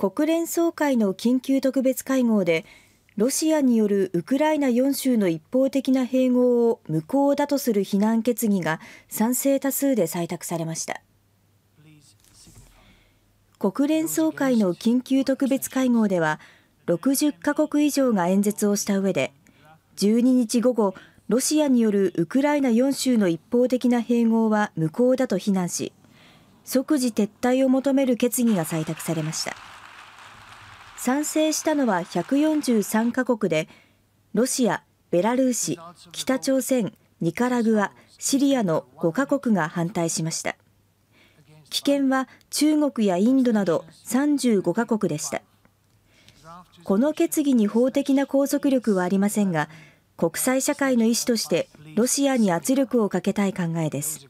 国連総会の緊急特別会合でロシアによるウクライナ4州の一方的な併合を無効だとする非難決議が賛成多数で採択されました国連総会の緊急特別会合では60カ国以上が演説をした上で12日午後ロシアによるウクライナ4州の一方的な併合は無効だと非難し即時撤退を求める決議が採択されました。賛成したのは143カ国で、ロシア、ベラルーシ、北朝鮮、ニカラグア、シリアの5カ国が反対しました。危険は中国やインドなど35カ国でした。この決議に法的な拘束力はありませんが、国際社会の意思としてロシアに圧力をかけたい考えです。